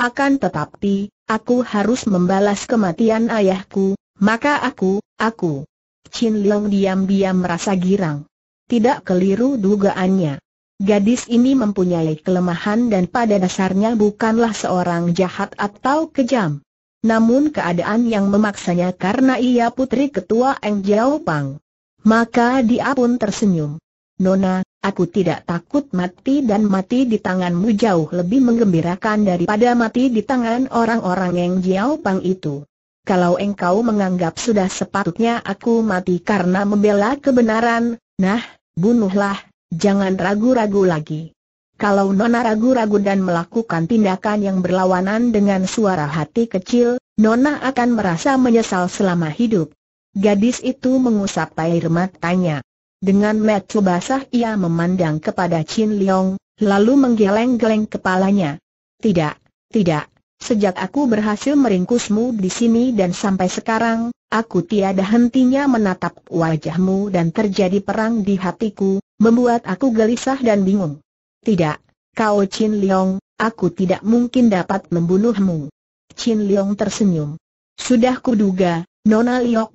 Akan tetapi, Aku harus membalas kematian ayahku, maka aku, aku. Chin Leong diam-diam merasa girang. Tidak keliru dugaannya. Gadis ini mempunyai kelemahan dan pada dasarnya bukanlah seorang jahat atau kejam. Namun keadaan yang memaksanya karena ia putri ketua Eng Jiao Pang. Maka dia pun tersenyum. Nona, Aku tidak takut mati dan mati di tanganmu jauh lebih menggembirakan daripada mati di tangan orang-orang yang Jiao Pang itu. Kalau engkau menganggap sudah sepatutnya aku mati karena membela kebenaran, nah, bunuhlah, jangan ragu-ragu lagi. Kalau Nona ragu-ragu dan melakukan tindakan yang berlawanan dengan suara hati kecil, Nona akan merasa menyesal selama hidup. Gadis itu mengusap air matanya. Dengan mata basah ia memandang kepada Chin Leong, lalu menggeleng-geleng kepalanya. Tidak, tidak, sejak aku berhasil meringkusmu di sini dan sampai sekarang, aku tiada hentinya menatap wajahmu dan terjadi perang di hatiku, membuat aku gelisah dan bingung. Tidak, kau Chin Leong, aku tidak mungkin dapat membunuhmu. Chin Leong tersenyum. Sudah kuduga, Nona Liok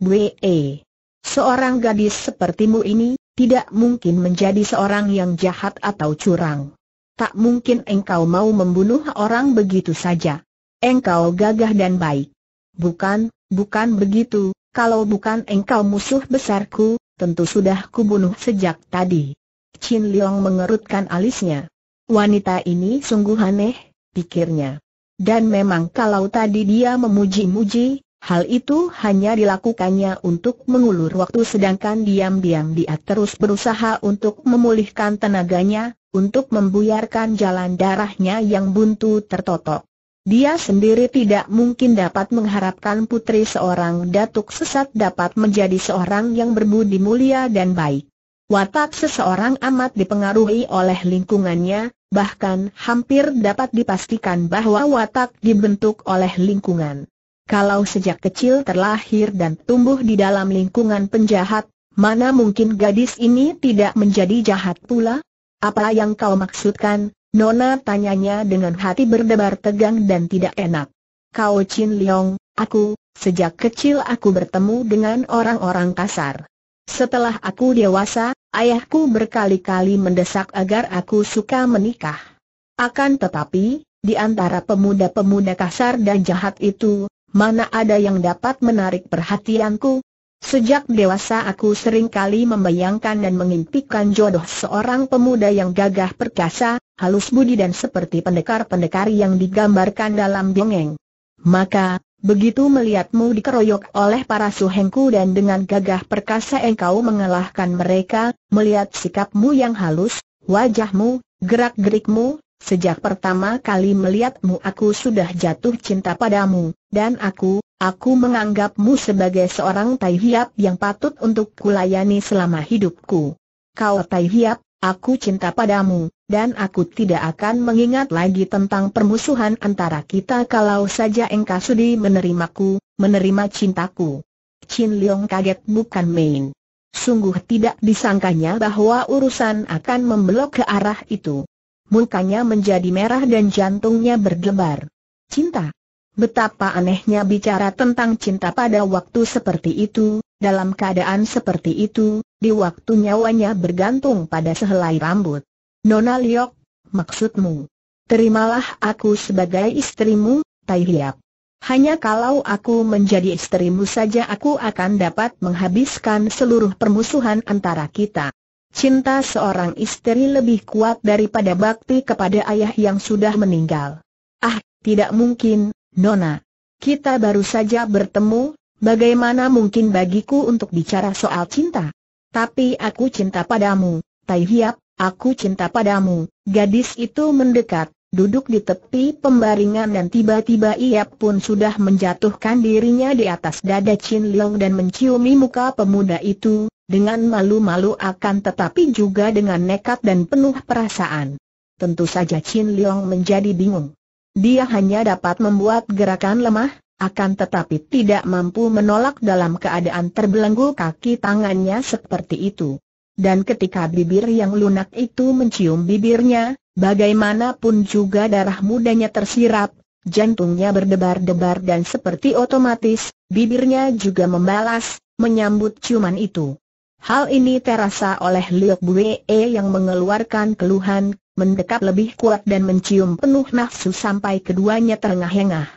Seorang gadis sepertimu ini, tidak mungkin menjadi seorang yang jahat atau curang. Tak mungkin engkau mau membunuh orang begitu saja. Engkau gagah dan baik. Bukan, bukan begitu, kalau bukan engkau musuh besarku, tentu sudah kubunuh sejak tadi. Chin Leong mengerutkan alisnya. Wanita ini sungguh aneh, pikirnya. Dan memang kalau tadi dia memuji-muji, Hal itu hanya dilakukannya untuk mengulur waktu sedangkan diam-diam dia terus berusaha untuk memulihkan tenaganya, untuk membuyarkan jalan darahnya yang buntu tertotok. Dia sendiri tidak mungkin dapat mengharapkan putri seorang datuk sesat dapat menjadi seorang yang berbudi mulia dan baik. Watak seseorang amat dipengaruhi oleh lingkungannya, bahkan hampir dapat dipastikan bahwa watak dibentuk oleh lingkungan. Kalau sejak kecil terlahir dan tumbuh di dalam lingkungan penjahat, mana mungkin gadis ini tidak menjadi jahat pula? Apa yang kau maksudkan? Nona tanyanya dengan hati berdebar tegang dan tidak enak. Kau Chin Leong, aku, sejak kecil aku bertemu dengan orang-orang kasar. Setelah aku dewasa, ayahku berkali-kali mendesak agar aku suka menikah. Akan tetapi, di antara pemuda-pemuda kasar dan jahat itu, mana ada yang dapat menarik perhatianku? Sejak dewasa aku seringkali membayangkan dan mengimpikan jodoh seorang pemuda yang gagah perkasa, halus budi dan seperti pendekar-pendekar yang digambarkan dalam dongeng. Maka, begitu melihatmu dikeroyok oleh para suhengku dan dengan gagah perkasa engkau mengalahkan mereka, melihat sikapmu yang halus, wajahmu, gerak-gerikmu, Sejak pertama kali melihatmu aku sudah jatuh cinta padamu, dan aku, aku menganggapmu sebagai seorang Tai Hiap yang patut untuk kulayani selama hidupku. Kau Tai Hiap, aku cinta padamu, dan aku tidak akan mengingat lagi tentang permusuhan antara kita kalau saja engkau sudi menerimaku, menerima cintaku. Chin Leong kaget bukan main. Sungguh tidak disangkanya bahwa urusan akan membelok ke arah itu. Mukanya menjadi merah dan jantungnya berdebar. Cinta. Betapa anehnya bicara tentang cinta pada waktu seperti itu, dalam keadaan seperti itu, di waktu nyawanya bergantung pada sehelai rambut. Nona Liok, maksudmu? Terimalah aku sebagai istrimu, Tai Hiap. Hanya kalau aku menjadi istrimu saja aku akan dapat menghabiskan seluruh permusuhan antara kita cinta seorang istri lebih kuat daripada bakti kepada ayah yang sudah meninggal. Ah, tidak mungkin, Nona. Kita baru saja bertemu, bagaimana mungkin bagiku untuk bicara soal cinta? Tapi aku cinta padamu, Tai Hiap, aku cinta padamu. Gadis itu mendekat, duduk di tepi pembaringan dan tiba-tiba ia pun sudah menjatuhkan dirinya di atas dada Chin Long dan menciumi muka pemuda itu, dengan malu-malu akan tetapi juga dengan nekat dan penuh perasaan. Tentu saja Chin Leong menjadi bingung. Dia hanya dapat membuat gerakan lemah, akan tetapi tidak mampu menolak dalam keadaan terbelenggu kaki tangannya seperti itu. Dan ketika bibir yang lunak itu mencium bibirnya, bagaimanapun juga darah mudanya tersirap, jantungnya berdebar-debar dan seperti otomatis, bibirnya juga membalas, menyambut ciuman itu. Hal ini terasa oleh Liu Bue yang mengeluarkan keluhan, mendekap lebih kuat dan mencium penuh nafsu sampai keduanya terengah-engah.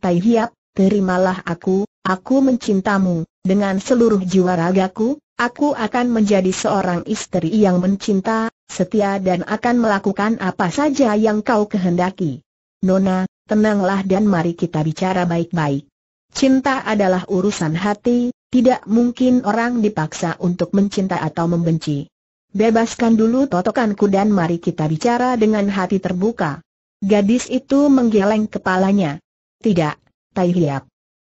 Tai Hiap, terimalah aku, aku mencintamu, dengan seluruh jiwa ragaku, aku akan menjadi seorang istri yang mencinta, setia dan akan melakukan apa saja yang kau kehendaki. Nona, tenanglah dan mari kita bicara baik-baik. Cinta adalah urusan hati, tidak mungkin orang dipaksa untuk mencinta atau membenci. Bebaskan dulu totokanku dan mari kita bicara dengan hati terbuka. Gadis itu menggeleng kepalanya. Tidak, Tai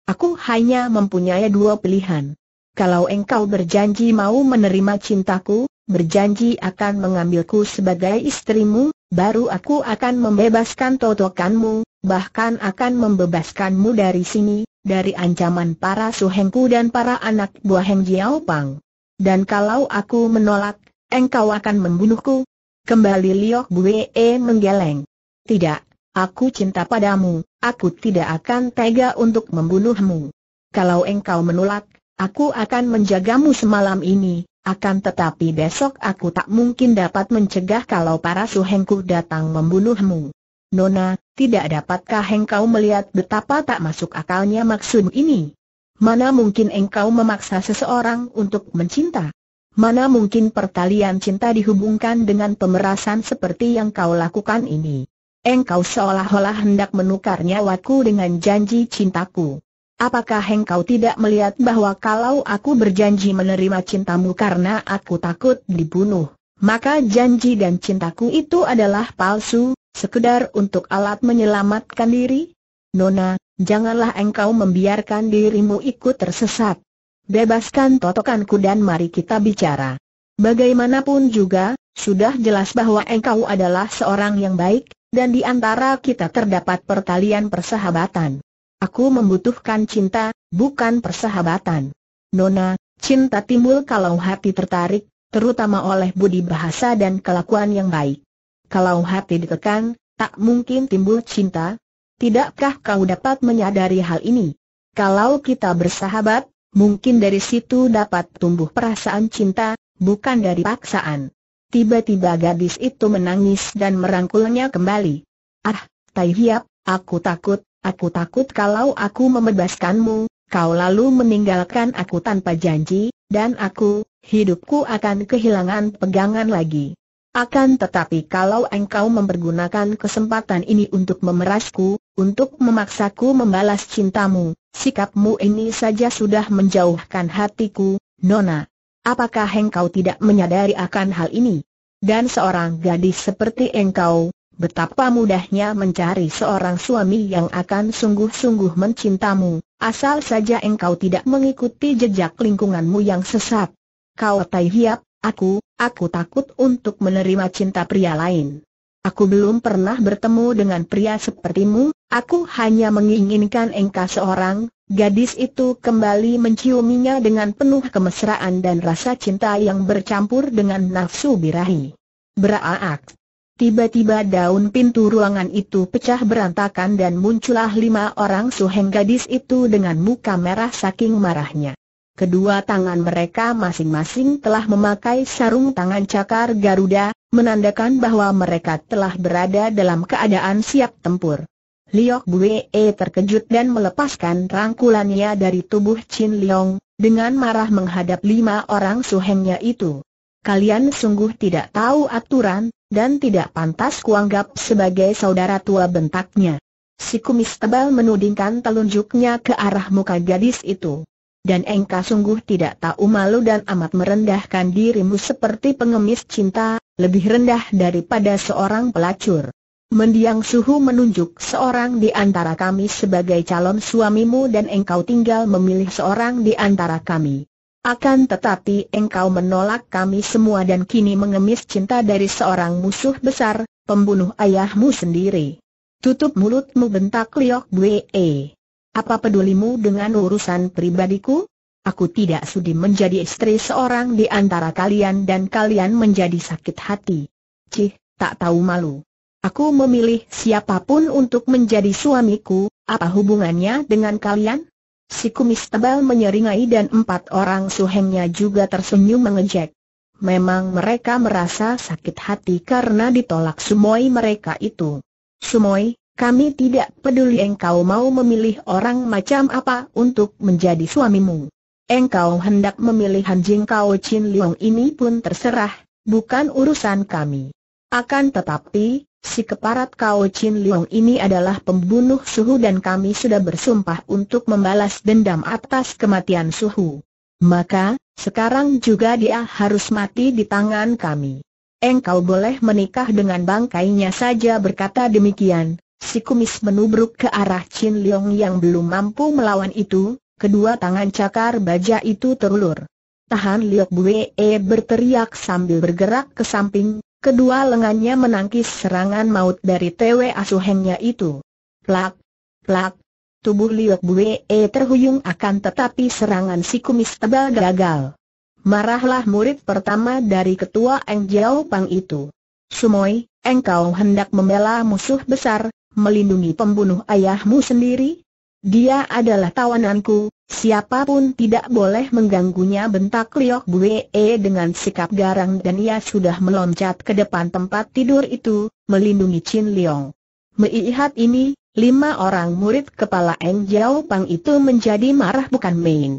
Aku hanya mempunyai dua pilihan. Kalau engkau berjanji mau menerima cintaku, berjanji akan mengambilku sebagai istrimu, baru aku akan membebaskan totokanmu, bahkan akan membebaskanmu dari sini, dari ancaman para suhengku dan para anak buah Heng Jiao Pang. Dan kalau aku menolak, engkau akan membunuhku? Kembali Liok Bue menggeleng. Tidak, aku cinta padamu, aku tidak akan tega untuk membunuhmu. Kalau engkau menolak, aku akan menjagamu semalam ini, akan tetapi besok aku tak mungkin dapat mencegah kalau para suhengku datang membunuhmu. Nona, tidak dapatkah engkau melihat betapa tak masuk akalnya maksud ini? Mana mungkin engkau memaksa seseorang untuk mencinta? Mana mungkin pertalian cinta dihubungkan dengan pemerasan seperti yang kau lakukan ini? Engkau seolah-olah hendak menukar nyawaku dengan janji cintaku. Apakah engkau tidak melihat bahwa kalau aku berjanji menerima cintamu karena aku takut dibunuh, maka janji dan cintaku itu adalah palsu, sekedar untuk alat menyelamatkan diri? Nona, janganlah engkau membiarkan dirimu ikut tersesat. Bebaskan totokanku dan mari kita bicara. Bagaimanapun juga, sudah jelas bahwa engkau adalah seorang yang baik, dan di antara kita terdapat pertalian persahabatan. Aku membutuhkan cinta, bukan persahabatan. Nona, cinta timbul kalau hati tertarik, terutama oleh budi bahasa dan kelakuan yang baik. Kalau hati ditekan, tak mungkin timbul cinta. Tidakkah kau dapat menyadari hal ini? Kalau kita bersahabat, mungkin dari situ dapat tumbuh perasaan cinta, bukan dari paksaan. Tiba-tiba gadis itu menangis dan merangkulnya kembali. Ah, Tai Hiap, aku takut, aku takut kalau aku membebaskanmu, kau lalu meninggalkan aku tanpa janji, dan aku, hidupku akan kehilangan pegangan lagi. Akan tetapi kalau engkau mempergunakan kesempatan ini untuk memerasku, untuk memaksaku membalas cintamu, sikapmu ini saja sudah menjauhkan hatiku, Nona. Apakah engkau tidak menyadari akan hal ini? Dan seorang gadis seperti engkau, betapa mudahnya mencari seorang suami yang akan sungguh-sungguh mencintamu, asal saja engkau tidak mengikuti jejak lingkunganmu yang sesat. Kau tai hiap, aku, Aku takut untuk menerima cinta pria lain. Aku belum pernah bertemu dengan pria sepertimu, aku hanya menginginkan engkau seorang, gadis itu kembali menciuminya dengan penuh kemesraan dan rasa cinta yang bercampur dengan nafsu birahi. Beraak. Tiba-tiba daun pintu ruangan itu pecah berantakan dan muncullah lima orang suheng gadis itu dengan muka merah saking marahnya. Kedua tangan mereka masing-masing telah memakai sarung tangan cakar Garuda, menandakan bahwa mereka telah berada dalam keadaan siap tempur. Liok Bue e terkejut dan melepaskan rangkulannya dari tubuh Chin Leong, dengan marah menghadap lima orang suhengnya itu. Kalian sungguh tidak tahu aturan, dan tidak pantas kuanggap sebagai saudara tua bentaknya. Si kumis tebal menudingkan telunjuknya ke arah muka gadis itu. Dan engkau sungguh tidak tahu malu dan amat merendahkan dirimu seperti pengemis cinta, lebih rendah daripada seorang pelacur. Mendiang Suhu menunjuk seorang di antara kami sebagai calon suamimu dan engkau tinggal memilih seorang di antara kami. Akan tetapi engkau menolak kami semua dan kini mengemis cinta dari seorang musuh besar, pembunuh ayahmu sendiri. Tutup mulutmu bentak Liok Buee. Apa pedulimu dengan urusan pribadiku? Aku tidak sudi menjadi istri seorang di antara kalian dan kalian menjadi sakit hati. Cih, tak tahu malu. Aku memilih siapapun untuk menjadi suamiku, apa hubungannya dengan kalian? Si kumis tebal menyeringai dan empat orang suhengnya juga tersenyum mengejek. Memang mereka merasa sakit hati karena ditolak sumoi mereka itu. Sumoi, kami tidak peduli engkau mau memilih orang macam apa untuk menjadi suamimu. Engkau hendak memilih anjing Kao Chin Leong ini pun terserah, bukan urusan kami. Akan tetapi, si keparat Kao Chin Leong ini adalah pembunuh suhu dan kami sudah bersumpah untuk membalas dendam atas kematian suhu. Maka, sekarang juga dia harus mati di tangan kami. Engkau boleh menikah dengan bangkainya saja berkata demikian, Si kumis menubruk ke arah Chin Leong yang belum mampu melawan itu, kedua tangan cakar baja itu terulur. Tahan Liok Bue e berteriak sambil bergerak ke samping, kedua lengannya menangkis serangan maut dari Tewe asuhengnya itu. Plak, plak, tubuh Liok Bue e terhuyung akan tetapi serangan si kumis tebal gagal. Marahlah murid pertama dari ketua Eng Jiao Pang itu. Sumoi, engkau hendak membela musuh besar, melindungi pembunuh ayahmu sendiri? Dia adalah tawananku, siapapun tidak boleh mengganggunya bentak Liok E dengan sikap garang dan ia sudah meloncat ke depan tempat tidur itu, melindungi Chin Liong. Melihat ini, lima orang murid kepala Eng Jiao Pang itu menjadi marah bukan main.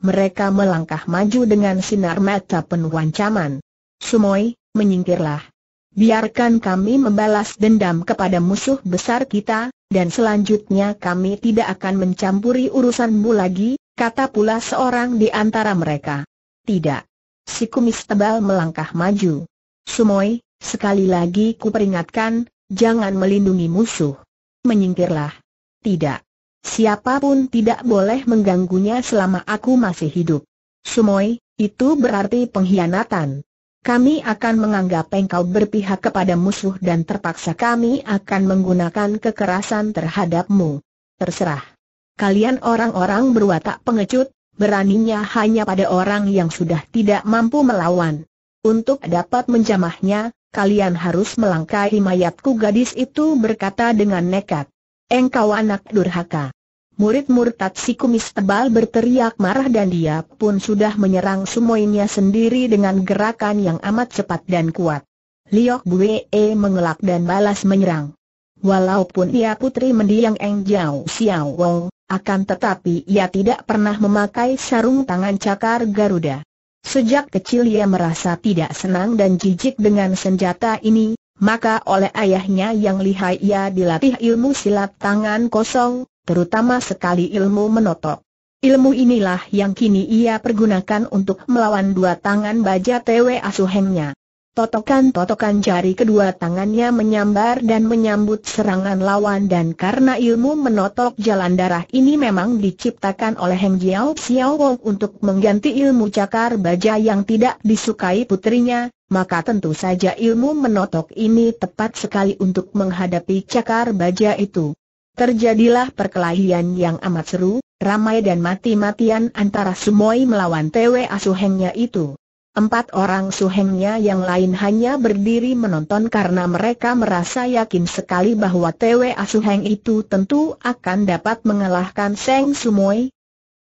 Mereka melangkah maju dengan sinar mata penuh ancaman. Sumoy, menyingkirlah biarkan kami membalas dendam kepada musuh besar kita, dan selanjutnya kami tidak akan mencampuri urusanmu lagi, kata pula seorang di antara mereka. Tidak. Si kumis tebal melangkah maju. Sumoy, sekali lagi kuperingatkan, jangan melindungi musuh. Menyingkirlah. Tidak. Siapapun tidak boleh mengganggunya selama aku masih hidup. Sumoy, itu berarti pengkhianatan kami akan menganggap engkau berpihak kepada musuh dan terpaksa kami akan menggunakan kekerasan terhadapmu. Terserah. Kalian orang-orang berwatak pengecut, beraninya hanya pada orang yang sudah tidak mampu melawan. Untuk dapat menjamahnya, kalian harus melangkahi mayatku gadis itu berkata dengan nekat. Engkau anak durhaka. Murid murtad si kumis tebal berteriak marah dan dia pun sudah menyerang sumoinya sendiri dengan gerakan yang amat cepat dan kuat. Liok Bue mengelak dan balas menyerang. Walaupun ia putri mendiang Eng Jiao Xiao Wong, akan tetapi ia tidak pernah memakai sarung tangan cakar Garuda. Sejak kecil ia merasa tidak senang dan jijik dengan senjata ini, maka oleh ayahnya yang lihai ia dilatih ilmu silat tangan kosong, terutama sekali ilmu menotok. Ilmu inilah yang kini ia pergunakan untuk melawan dua tangan baja TW Asuhengnya. Totokan-totokan jari kedua tangannya menyambar dan menyambut serangan lawan dan karena ilmu menotok jalan darah ini memang diciptakan oleh Heng Jiao Xiao Wong untuk mengganti ilmu cakar baja yang tidak disukai putrinya, maka tentu saja ilmu menotok ini tepat sekali untuk menghadapi cakar baja itu. Terjadilah perkelahian yang amat seru, ramai dan mati-matian antara Sumoi melawan Tewe Asuhengnya itu. Empat orang suhengnya yang lain hanya berdiri menonton karena mereka merasa yakin sekali bahwa Tewe Asuheng itu tentu akan dapat mengalahkan Seng Sumoi,